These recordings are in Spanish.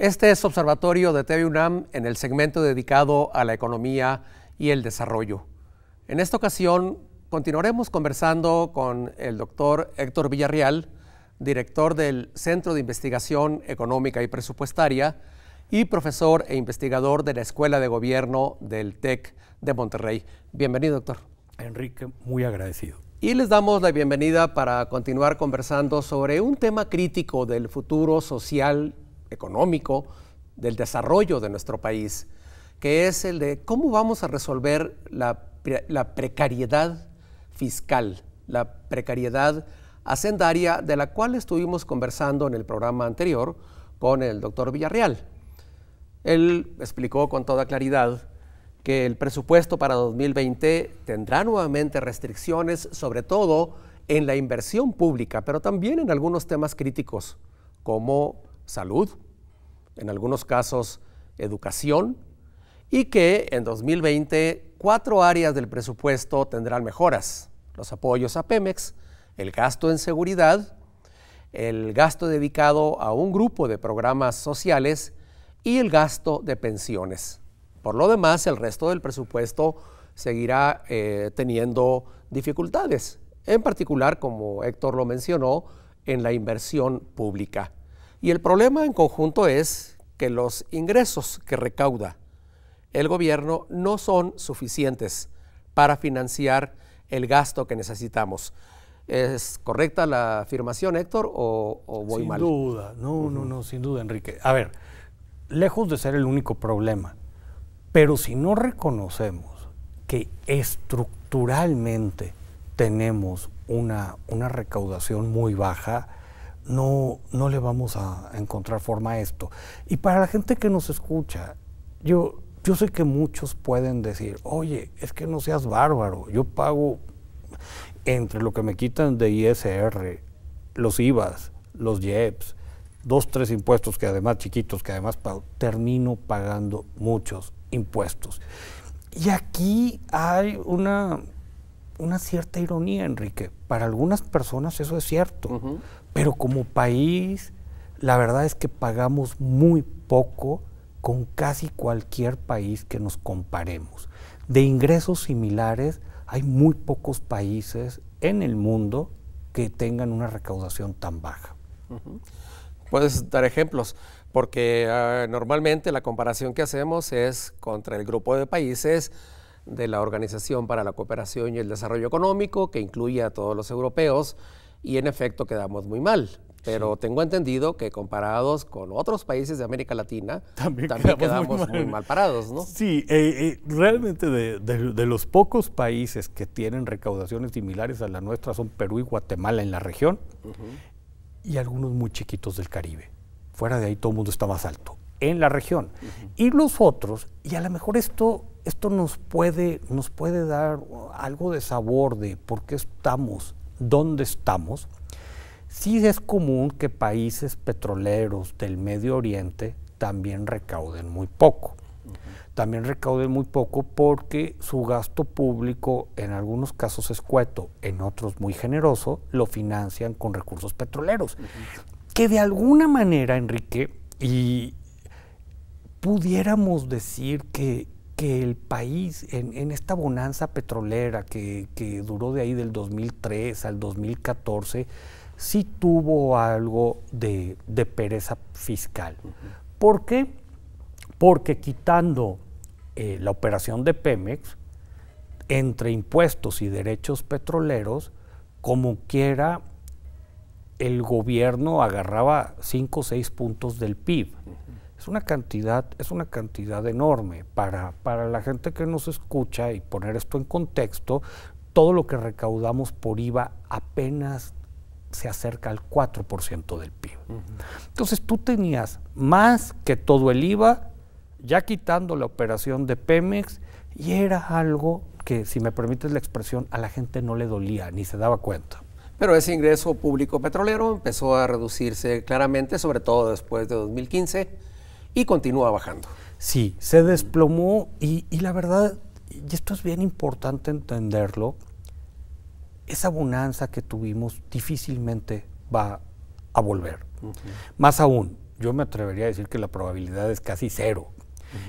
Este es Observatorio de TV UNAM en el segmento dedicado a la economía y el desarrollo. En esta ocasión continuaremos conversando con el doctor Héctor Villarreal, director del Centro de Investigación Económica y Presupuestaria y profesor e investigador de la Escuela de Gobierno del TEC de Monterrey. Bienvenido, doctor. Enrique, muy agradecido. Y les damos la bienvenida para continuar conversando sobre un tema crítico del futuro social económico, del desarrollo de nuestro país, que es el de cómo vamos a resolver la, la precariedad fiscal, la precariedad hacendaria de la cual estuvimos conversando en el programa anterior con el doctor Villarreal. Él explicó con toda claridad que el presupuesto para 2020 tendrá nuevamente restricciones, sobre todo en la inversión pública, pero también en algunos temas críticos, como salud, en algunos casos educación, y que en 2020 cuatro áreas del presupuesto tendrán mejoras. Los apoyos a Pemex, el gasto en seguridad, el gasto dedicado a un grupo de programas sociales y el gasto de pensiones. Por lo demás, el resto del presupuesto seguirá eh, teniendo dificultades, en particular, como Héctor lo mencionó, en la inversión pública. Y el problema en conjunto es que los ingresos que recauda el gobierno no son suficientes para financiar el gasto que necesitamos. ¿Es correcta la afirmación, Héctor, o, voy mal? Sin duda, no, no, no, sin duda, Enrique. A ver, lejos de ser el único problema, pero si no reconocemos que estructuralmente tenemos una, una recaudación muy baja, no, no le vamos a encontrar forma a esto. Y para la gente que nos escucha, yo, yo sé que muchos pueden decir, oye, es que no seas bárbaro, yo pago entre lo que me quitan de ISR, los IVAs, los YEPs, dos, tres impuestos que además chiquitos, que además pago, termino pagando muchos impuestos. Y aquí hay una una cierta ironía, Enrique. Para algunas personas eso es cierto, pero como país, la verdad es que pagamos muy poco con casi cualquier país que nos comparemos. De ingresos similares, hay muy pocos países en el mundo que tengan una recaudación tan baja. Puedes dar ejemplos, porque ah, normalmente la comparación que hacemos es contra el grupo de países de la Organización para la Cooperación y el Desarrollo Económico, que incluye a todos los europeos, y en efecto quedamos muy mal. Pero tengo entendido que comparados con otros países de América Latina, también, quedamos, muy, mal. parados, ¿no? Sí, eh, eh, realmente de, los pocos países que tienen recaudaciones similares a la nuestra son Perú y Guatemala en la región y algunos muy chiquitos del Caribe. Fuera de ahí todo el mundo está más alto en la región. Y los otros, y a lo mejor esto esto nos puede, nos puede dar algo de sabor de por qué estamos, dónde estamos. Sí es común que países petroleros del Medio Oriente también recauden muy poco. También recauden muy poco porque su gasto público, en algunos casos escueto, en otros muy generoso, lo financian con recursos petroleros. Que de alguna manera, Enrique, y pudiéramos decir que, que el país en, esta bonanza petrolera que, duró de ahí del 2003 al 2014, sí tuvo algo de, pereza fiscal. porque ¿Por qué? Porque quitando eh, la operación de Pemex, entre impuestos y derechos petroleros, como quiera, el gobierno agarraba 5 o 6 puntos del PIB. Es una cantidad, es una cantidad enorme para, la gente que nos escucha y poner esto en contexto, todo lo que recaudamos por IVA apenas se acerca al 4% del PIB. Entonces tú tenías más que todo el IVA, ya quitando la operación de Pemex, y era algo que, si me permites la expresión, a la gente no le dolía ni se daba cuenta. Pero ese ingreso público petrolero empezó a reducirse claramente, sobre todo después de 2015 y continúa bajando. Sí, se desplomó y, la verdad, y esto es bien importante entenderlo, esa bonanza que tuvimos difícilmente va a volver. Más aún, yo me atrevería a decir que la probabilidad es casi cero.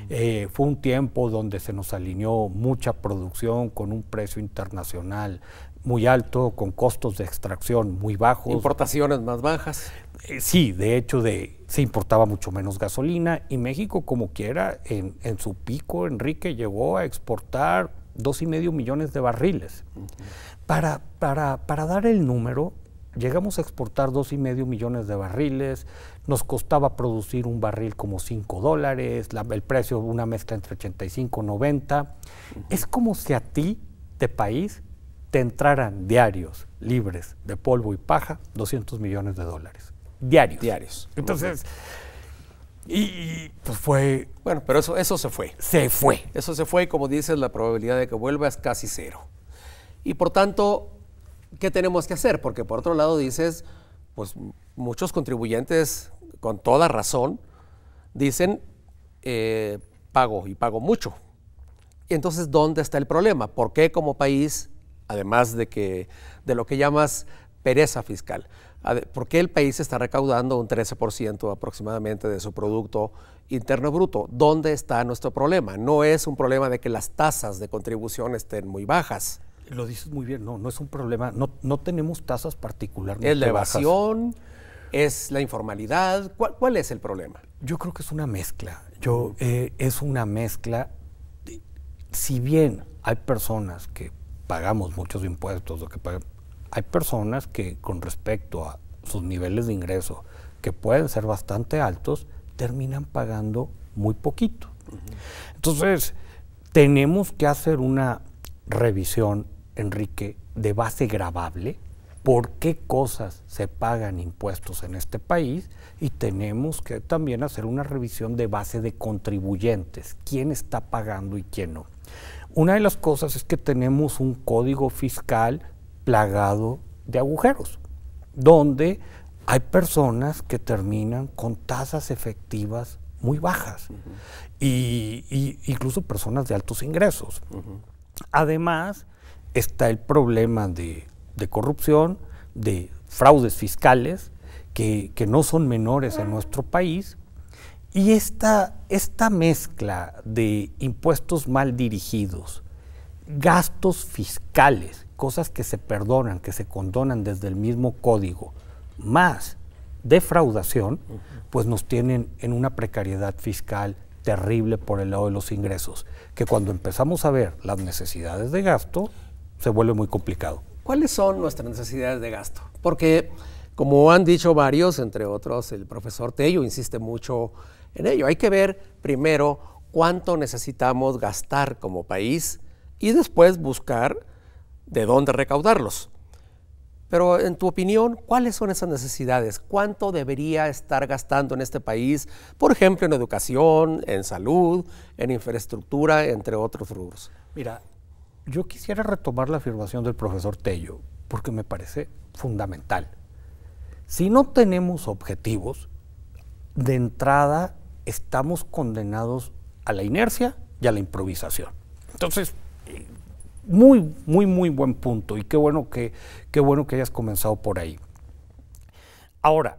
Eh, fue un tiempo donde se nos alineó mucha producción con un precio internacional muy alto, con costos de extracción muy bajos. Importaciones más bajas. Eh, sí, de hecho, de se importaba mucho menos gasolina y México, como quiera, en, su pico, Enrique llegó a exportar dos y medio millones de barriles. para, para, para dar el número, llegamos a exportar dos y medio millones de barriles, nos costaba producir un barril como cinco dólares, el precio una mezcla entre 85 y 90. Es como si a ti, de país, te entraran diarios libres de polvo y paja 200 millones de dólares diarios. Diarios. Entonces, y, pues fue... Bueno, pero eso, eso se fue. Se fue. Eso se fue y como dices, la probabilidad de que vuelva es casi cero. Y por tanto, ¿qué tenemos que hacer? Porque por otro lado dices, pues muchos contribuyentes, con toda razón, dicen, eh, pago y pago mucho. Entonces, ¿dónde está el problema? ¿Por qué como país, además de, que, de lo que llamas pereza fiscal, ¿Por qué el país está recaudando un 13% aproximadamente de su Producto Interno Bruto? ¿Dónde está nuestro problema? No es un problema de que las tasas de contribución estén muy bajas. Lo dices muy bien, no, no es un problema, no, no tenemos tasas particularmente. Es la evasión, es la informalidad, ¿Cuál, es el problema? Yo creo que es una mezcla, Yo, eh, es una mezcla, si bien hay personas que pagamos muchos impuestos o que pagan hay personas que con respecto a sus niveles de ingreso, que pueden ser bastante altos, terminan pagando muy poquito. Entonces, tenemos que hacer una revisión, Enrique, de base grabable, por qué cosas se pagan impuestos en este país y tenemos que también hacer una revisión de base de contribuyentes, quién está pagando y quién no. Una de las cosas es que tenemos un código fiscal plagado de agujeros, donde hay personas que terminan con tasas efectivas muy bajas y, incluso personas de altos ingresos. Además, está el problema de, corrupción, de fraudes fiscales, que, no son menores en nuestro país. Y esta, esta mezcla de impuestos mal dirigidos, gastos fiscales cosas que se perdonan, que se condonan desde el mismo código, más defraudación, pues nos tienen en una precariedad fiscal terrible por el lado de los ingresos, que cuando empezamos a ver las necesidades de gasto, se vuelve muy complicado. ¿Cuáles son nuestras necesidades de gasto? Porque, como han dicho varios, entre otros, el profesor Tello insiste mucho en ello. Hay que ver primero cuánto necesitamos gastar como país y después buscar de dónde recaudarlos. Pero en tu opinión, ¿cuáles son esas necesidades? ¿Cuánto debería estar gastando en este país, por ejemplo, en educación, en salud, en infraestructura, entre otros rubros? Mira, yo quisiera retomar la afirmación del profesor Tello, porque me parece fundamental. Si no tenemos objetivos, de entrada estamos condenados a la inercia y a la improvisación. Entonces, muy, muy, muy buen punto y qué bueno que, qué bueno que hayas comenzado por ahí. Ahora,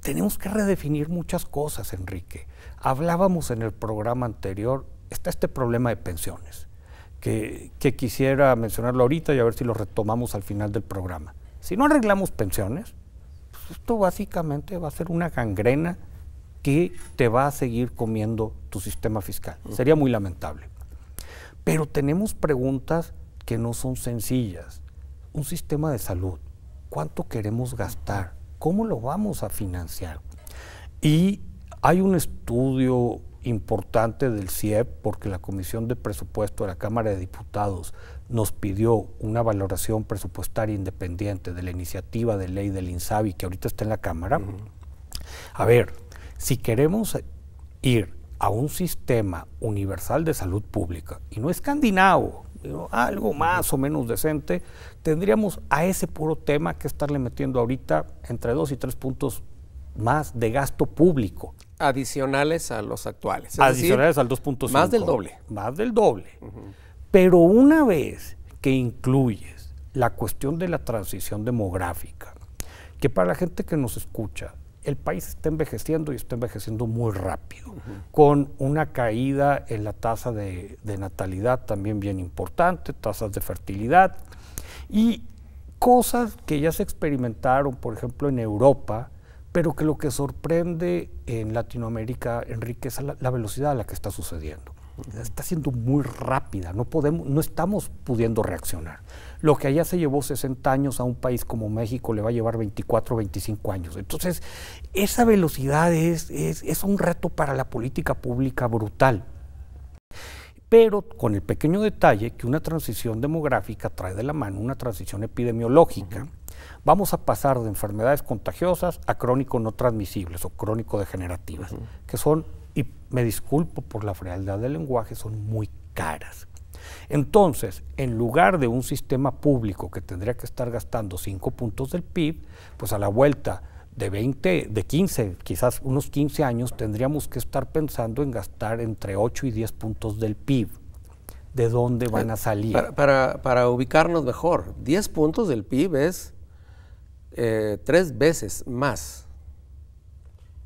tenemos que redefinir muchas cosas, Enrique. Hablábamos en el programa anterior, está este problema de pensiones, que, quisiera mencionarlo ahorita y a ver si lo retomamos al final del programa. Si no arreglamos pensiones, pues esto básicamente va a ser una gangrena que te va a seguir comiendo tu sistema fiscal. Sería muy lamentable. Pero tenemos preguntas que no son sencillas. Un sistema de salud, ¿cuánto queremos gastar? ¿Cómo lo vamos a financiar? Y hay un estudio importante del CIEP, porque la Comisión de Presupuesto de la Cámara de Diputados nos pidió una valoración presupuestaria independiente de la iniciativa de ley del INSABI, que ahorita está en la Cámara. A ver, si queremos ir a un sistema universal de salud pública, y no escandinavo, algo más o menos decente, tendríamos a ese puro tema que estarle metiendo ahorita entre dos y tres puntos más de gasto público. Adicionales a los actuales. Adicionales al 2.5. Más del doble. Más del doble. Pero una vez que incluyes la cuestión de la transición demográfica, que para la gente que nos escucha el país está envejeciendo y está envejeciendo muy rápido, con una caída en la tasa de, natalidad también bien importante, tasas de fertilidad y cosas que ya se experimentaron, por ejemplo, en Europa, pero que lo que sorprende en Latinoamérica, Enrique, es la, velocidad a la que está sucediendo. Está siendo muy rápida, no, podemos, no estamos pudiendo reaccionar. Lo que allá se llevó 60 años a un país como México le va a llevar 24, 25 años. Entonces, esa velocidad es, es, un reto para la política pública brutal pero con el pequeño detalle que una transición demográfica trae de la mano una transición epidemiológica. Vamos a pasar de enfermedades contagiosas a crónico no transmisibles o crónico degenerativas, que son, y me disculpo por la frialdad del lenguaje, son muy caras. Entonces, en lugar de un sistema público que tendría que estar gastando 5 puntos del PIB, pues a la vuelta de 20, de 15, quizás unos 15 años, tendríamos que estar pensando en gastar entre 8 y 10 puntos del PIB. ¿De dónde van a eh, salir? Para, ubicarnos mejor, 10 puntos del PIB es eh, tres veces más.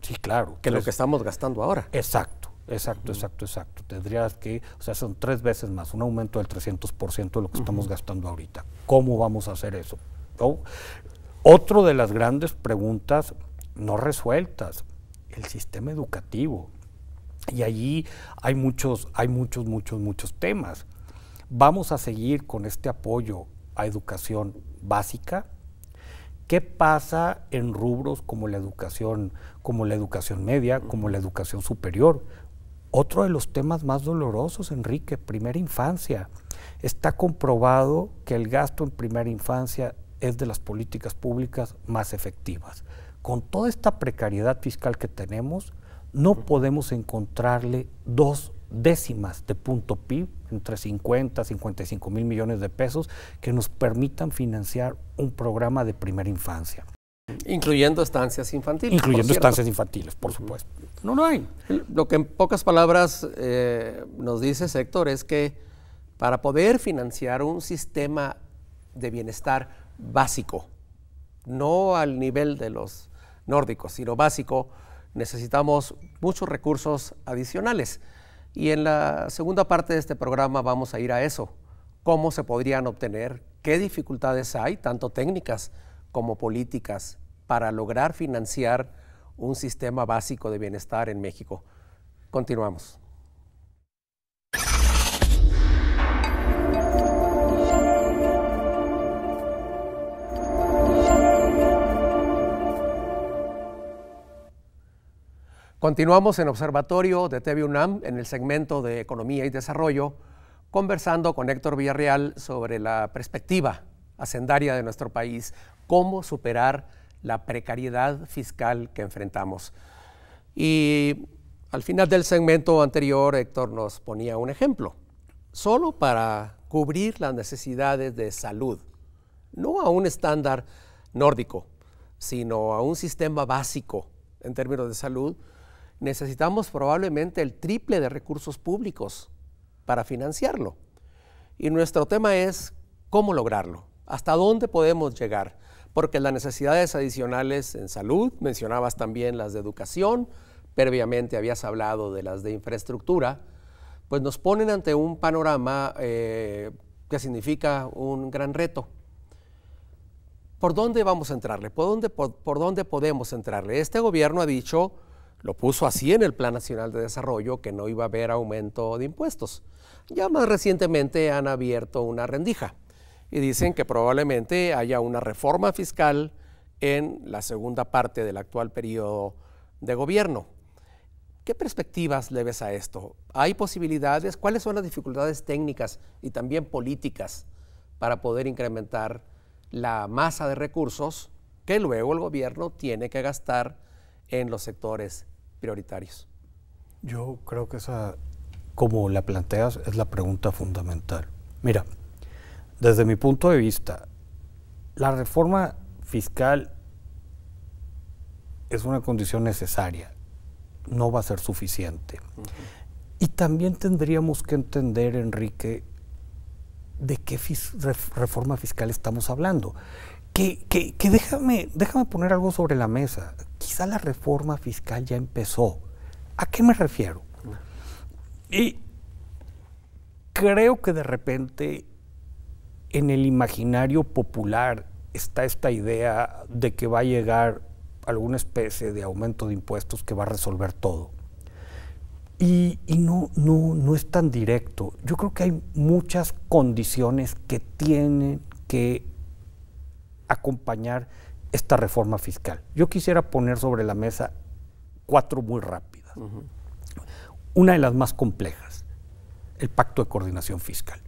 Sí, claro. Que lo que estamos gastando ahora. Exacto. Exacto, exacto, exacto. Tendrías que, o sea, son tres veces más, un aumento del 300% de lo que estamos gastando ahorita. ¿Cómo vamos a hacer eso? Otra Otro de las grandes preguntas no resueltas, el sistema educativo. Y allí hay muchos, hay muchos, muchos, muchos temas. Vamos a seguir con este apoyo a educación básica. ¿Qué pasa en rubros como la educación, como la educación media, como la educación superior? Otro de los temas más dolorosos, Enrique, primera infancia. Está comprobado que el gasto en primera infancia es de las políticas públicas más efectivas. Con toda esta precariedad fiscal que tenemos, no podemos encontrarle dos décimas de punto PIB, entre 50 y 55 mil millones de pesos, que nos permitan financiar un programa de primera infancia. Incluyendo estancias infantiles. Incluyendo estancias infantiles, por supuesto. No, no hay. Lo que en pocas palabras eh, nos dice Héctor es que para poder financiar un sistema de bienestar básico, no al nivel de los nórdicos, sino básico, necesitamos muchos recursos adicionales. Y en la segunda parte de este programa vamos a ir a eso, cómo se podrían obtener, qué dificultades hay, tanto técnicas como políticas para lograr financiar un sistema básico de bienestar en México. Continuamos. Continuamos en Observatorio de TV UNAM en el segmento de Economía y Desarrollo, conversando con Héctor Villarreal sobre la perspectiva hacendaria de nuestro país, cómo superar la precariedad fiscal que enfrentamos. Y al final del segmento anterior, Héctor nos ponía un ejemplo, solo para cubrir las necesidades de salud, no a un estándar nórdico, sino a un sistema básico en términos de salud, necesitamos probablemente el triple de recursos públicos para financiarlo. Y nuestro tema es cómo lograrlo. ¿Hasta dónde podemos llegar? Porque las necesidades adicionales en salud, mencionabas también las de educación, previamente habías hablado de las de infraestructura, pues nos ponen ante un panorama eh, que significa un gran reto. ¿Por dónde vamos a entrarle? ¿Por dónde podemos entrarle? Este gobierno ha dicho, lo puso así en el Plan Nacional de Desarrollo, que no iba a haber aumento de impuestos. Ya más recientemente han abierto una rendija y dicen que probablemente haya una reforma fiscal en la segunda parte del actual periodo de gobierno. ¿Qué perspectivas le ves a esto? ¿Hay posibilidades? ¿Cuáles son las dificultades técnicas y también políticas para poder incrementar la masa de recursos que luego el gobierno tiene que gastar en los sectores prioritarios? Yo creo que esa, como la planteas, es la pregunta fundamental. Mira, desde mi punto de vista, la reforma fiscal es una condición necesaria, no va a ser suficiente. Y también tendríamos que entender, Enrique, de qué reforma fiscal estamos hablando. Que, déjame, déjame poner algo sobre la mesa. Quizá la reforma fiscal ya empezó. ¿A qué me refiero? Y creo que de repente en el imaginario popular está esta idea de que va a llegar alguna especie de aumento de impuestos que va a resolver todo. Y, no, no, no es tan directo. Yo creo que hay muchas condiciones que tienen que acompañar esta reforma fiscal. Yo quisiera poner sobre la mesa cuatro muy rápidas. Una de las más complejas, el pacto de coordinación fiscal.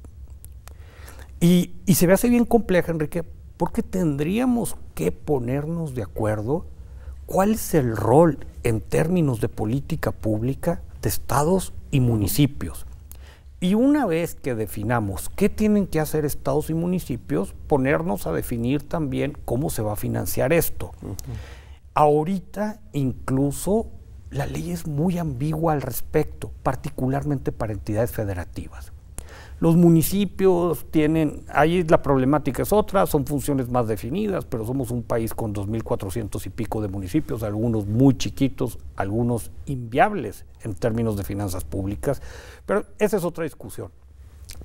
Y, se me hace bien compleja, Enrique, porque tendríamos que ponernos de acuerdo cuál es el rol en términos de política pública de estados y municipios. Y una vez que definamos qué tienen que hacer estados y municipios, ponernos a definir también cómo se va a financiar esto. Ahorita incluso la ley es muy ambigua al respecto, particularmente para entidades federativas. Los municipios tienen, ahí la problemática es otra, son funciones más definidas, pero somos un país con 2.400 y pico de municipios, algunos muy chiquitos, algunos inviables en términos de finanzas públicas, pero esa es otra discusión.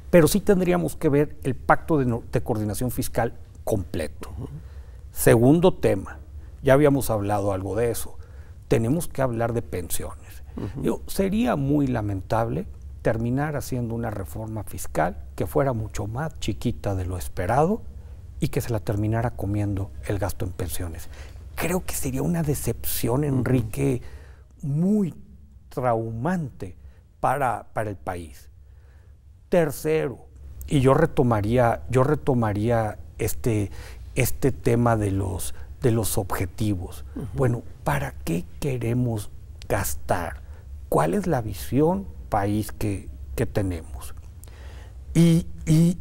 Pero sí tendríamos que ver el pacto de, coordinación fiscal completo. Segundo tema, ya habíamos hablado algo de eso, tenemos que hablar de pensiones. sería muy lamentable terminar haciendo una reforma fiscal que fuera mucho más chiquita de lo esperado y que se la terminara comiendo el gasto en pensiones. Creo que sería una decepción, Enrique, muy traumante para, para el país. Tercero, y yo retomaría, yo retomaría este, este tema de los, de los objetivos. Bueno, ¿para qué queremos gastar? ¿Cuál es la visión país que, tenemos. Y,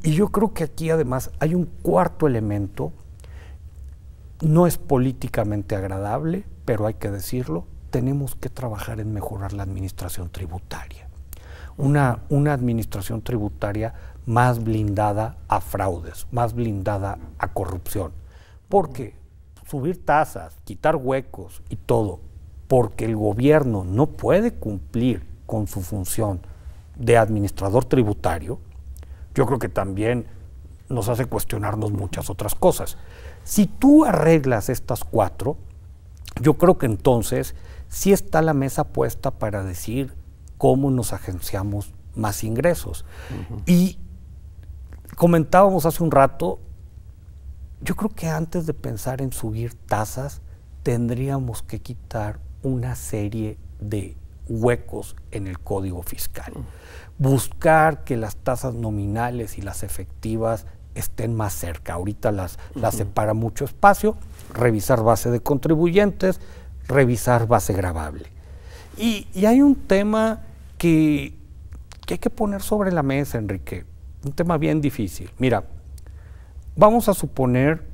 yo creo que aquí además hay un cuarto elemento, no es políticamente agradable, pero hay que decirlo, tenemos que trabajar en mejorar la administración tributaria. Una, una administración tributaria más blindada a fraudes, más blindada a corrupción. Porque subir tasas, quitar huecos y todo, porque el gobierno no puede cumplir con su función de administrador tributario, yo creo que también nos hace cuestionarnos muchas otras cosas. Si tú arreglas estas cuatro, yo creo que entonces sí está la mesa puesta para decir cómo nos agenciamos más ingresos. Y comentábamos hace un rato, yo creo que antes de pensar en subir tasas, tendríamos que quitar una serie de huecos en el código fiscal. Buscar que las tasas nominales y las efectivas estén más cerca. Ahorita las, las separa mucho espacio. Revisar base de contribuyentes, revisar base grabable. Y, hay un tema que, que hay que poner sobre la mesa, Enrique. Un tema bien difícil. Mira, vamos a suponer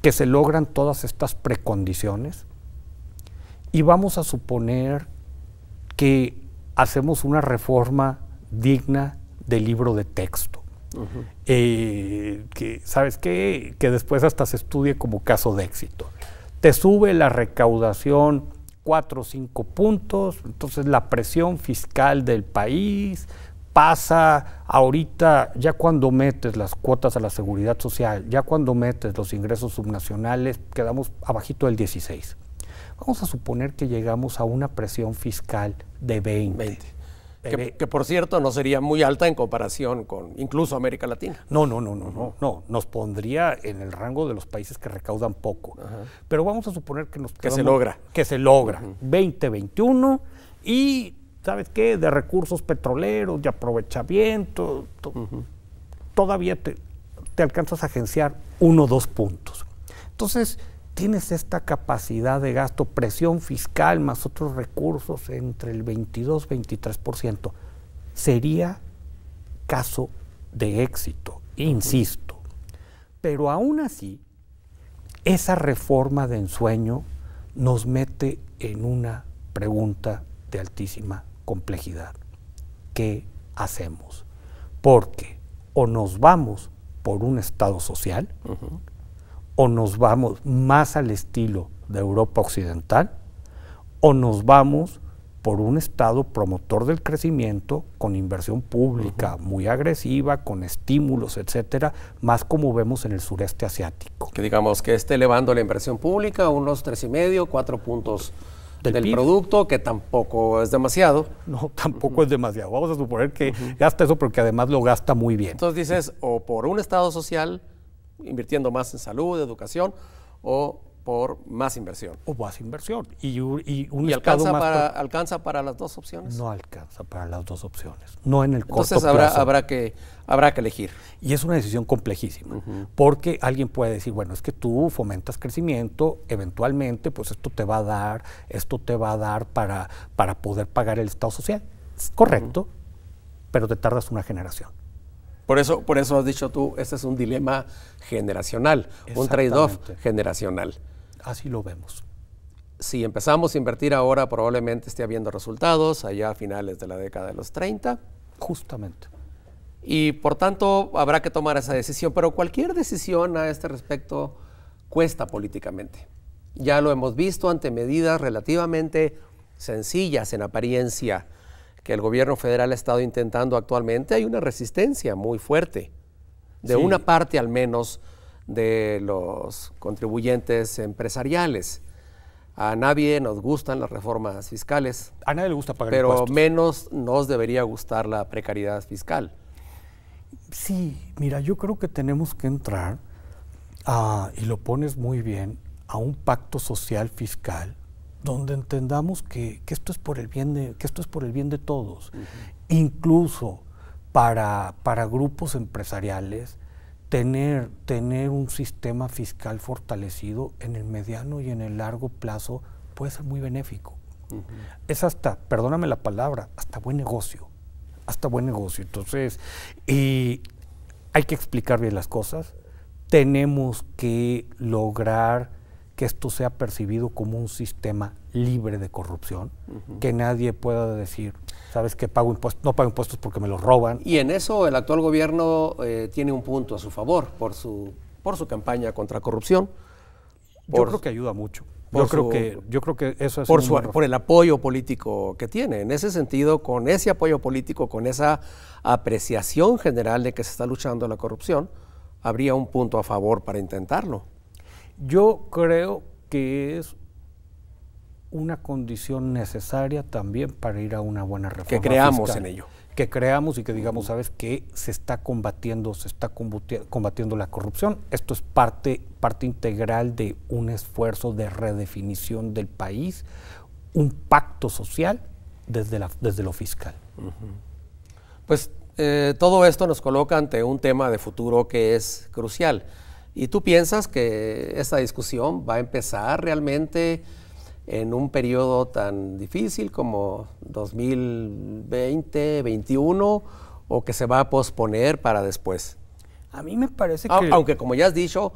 que se logran todas estas precondiciones y vamos a suponer que hacemos una reforma digna del libro de texto. Eh, que, ¿Sabes qué? Que después hasta se estudie como caso de éxito. Te sube la recaudación cuatro o cinco puntos, entonces la presión fiscal del país pasa ahorita, ya cuando metes las cuotas a la seguridad social, ya cuando metes los ingresos subnacionales, quedamos abajito del 16. Vamos a suponer que llegamos a una presión fiscal de 20. que, por cierto no sería muy alta en comparación con incluso América Latina. No, no, no, no, no, Nos pondría en el rango de los países que recaudan poco. Pero vamos a suponer que nos... Que se logra. Que se logra. 20, 21 y, ¿sabes qué? De recursos petroleros, de aprovechamiento. todavía te, te alcanzas a agenciar uno o dos puntos. Entonces, tienes esta capacidad de gasto, presión fiscal más otros recursos entre el 22-23%, sería caso de éxito, insisto. Pero aún así, esa reforma de ensueño nos mete en una pregunta de altísima complejidad. ¿Qué hacemos? Porque o nos vamos por un Estado social, o nos vamos más al estilo de Europa Occidental o nos vamos por un Estado promotor del crecimiento con inversión pública muy agresiva, con estímulos, etcétera, más como vemos en el sureste asiático. Que digamos que esté elevando la inversión pública unos tres y medio, cuatro puntos del, producto, que tampoco es demasiado. No, tampoco es demasiado. Vamos a suponer que gasta eso porque además lo gasta muy bien. Entonces dices, o por un Estado social invirtiendo más en salud, educación o por más inversión. O más inversión. Y, alcanza, para, las dos opciones? No alcanza para las dos opciones. No en el Entonces corto habrá, habrá, que, habrá que elegir. Y es una decisión complejísima. Porque alguien puede decir, bueno, es que tú fomentas crecimiento, eventualmente, pues esto te va a dar, esto te va a dar para, para poder pagar el Estado Social. Es correcto, pero te tardas una generación. Por eso, por eso has dicho tú, este es un dilema generacional, un trade-off generacional. Así lo vemos. Si empezamos a invertir ahora, probablemente esté habiendo resultados allá a finales de la década de los 30. Justamente. Y por tanto, habrá que tomar esa decisión. Pero cualquier decisión a este respecto cuesta políticamente. Ya lo hemos visto ante medidas relativamente sencillas en apariencia, el gobierno federal ha estado intentando actualmente, hay una resistencia muy fuerte de una parte al menos de los contribuyentes empresariales. A nadie nos gustan las reformas fiscales. A nadie le gusta pagar Pero menos nos debería gustar la precariedad fiscal. Sí, mira, yo creo que tenemos que entrar, ah, y lo pones muy bien, a un pacto social fiscal donde entendamos que, que, esto es por el bien de, que esto es por el bien de todos. Incluso para, para grupos empresariales, tener, tener un sistema fiscal fortalecido en el mediano y en el largo plazo puede ser muy benéfico. Es hasta, perdóname la palabra, hasta buen negocio. Hasta buen negocio. Entonces, y hay que explicar bien las cosas. Tenemos que lograr que esto sea percibido como un sistema libre de corrupción, que nadie pueda decir, sabes que pago impuestos, no pago impuestos porque me los roban. Y en eso el actual gobierno eh, tiene un punto a su favor por su, por su campaña contra corrupción. yo creo que ayuda mucho. Yo, creo que, yo creo que eso es... Por, por el apoyo político que tiene. En ese sentido, con ese apoyo político, con esa apreciación general de que se está luchando la corrupción, habría un punto a favor para intentarlo. Yo creo que es una condición necesaria también para ir a una buena reforma. Que creamos en ello. Que creamos y que digamos, sabes, que se está combatiendo, se está combatiendo la corrupción. Esto es parte, integral de un esfuerzo de redefinición del país, un pacto social desde, desde lo fiscal. Pues eh, todo esto nos coloca ante un tema de futuro que es crucial. Y tú piensas que esta discusión va a empezar realmente en un periodo tan difícil como 2020, 2021, o que se va a posponer para después. A mí me parece que... Aunque como ya has dicho,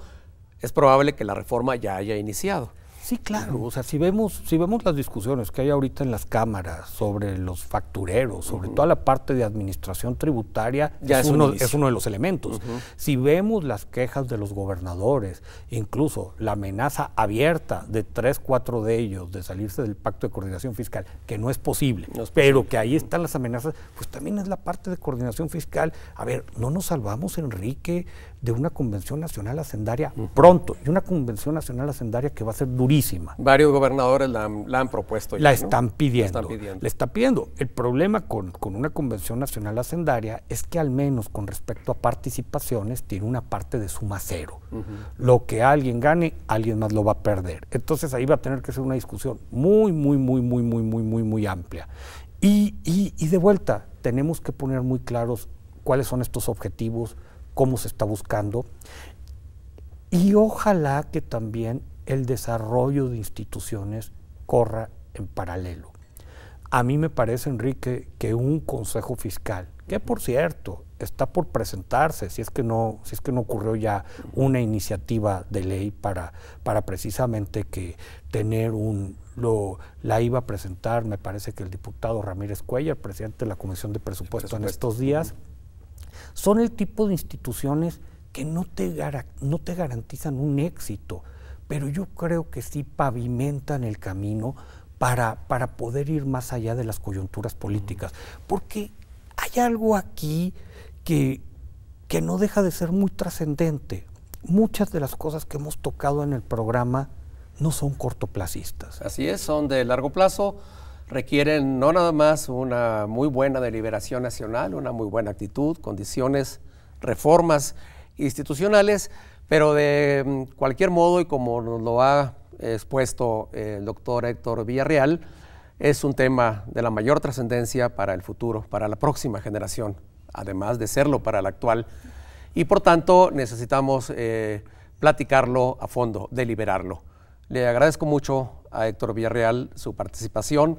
es probable que la reforma ya haya iniciado. Sí, claro. O sea, si vemos, si vemos las discusiones que hay ahorita en las cámaras sobre los factureros, sobre toda la parte de administración tributaria, ya es, uno, es uno, de los elementos. Si vemos las quejas de los gobernadores, incluso la amenaza abierta de tres, cuatro de ellos de salirse del pacto de coordinación fiscal, que no es posible, pero que ahí están las amenazas, pues también es la parte de coordinación fiscal. A ver, no nos salvamos, Enrique, de una convención nacional hacendaria pronto, y una convención nacional hacendaria que va a ser durísima. Varios gobernadores la, han propuesto. y la, están pidiendo, la, están pidiendo, El problema con, una convención nacional hacendaria es que al menos con respecto a participaciones tiene una parte de suma cero. Lo que alguien gane, alguien más lo va a perder. Entonces ahí va a tener que ser una discusión muy, muy, muy, muy, muy, muy, muy, muy amplia. y, y de vuelta, tenemos que poner muy claros cuáles son estos objetivos, cómo se está buscando. Y ojalá que también el desarrollo de instituciones corra en paralelo. A mí me parece, Enrique, que un consejo fiscal, que por cierto está por presentarse, si es que no, si es que no ocurrió ya una iniciativa de ley para, para precisamente que tener un lo, la iba a presentar, me parece que el diputado Ramírez Cuellar, presidente de la Comisión de Presupuestos en estos días. Son el tipo de instituciones que no te, garantizan un éxito, pero yo creo que sí pavimentan el camino para, poder ir más allá de las coyunturas políticas. Porque hay algo aquí que no deja de ser muy trascendente. Muchas de las cosas que hemos tocado en el programa no son cortoplacistas. Así es, son de largo plazo requieren no nada más una muy buena deliberación nacional, una muy buena actitud, condiciones, reformas institucionales, pero de mm, cualquier modo y como nos lo ha expuesto eh, el doctor Héctor Villarreal, es un tema de la mayor trascendencia para el futuro, para la próxima generación, además de serlo para la actual. Y por tanto necesitamos eh, platicarlo a fondo, deliberarlo. Le agradezco mucho a Héctor Villarreal su participación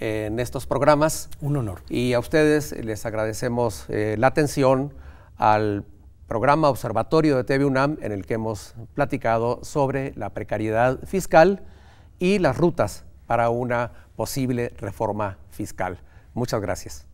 eh, en estos programas. Un honor. Y a ustedes les agradecemos eh, la atención al programa Observatorio de TV UNAM en el que hemos platicado sobre la precariedad fiscal y las rutas para una posible reforma fiscal. Muchas gracias.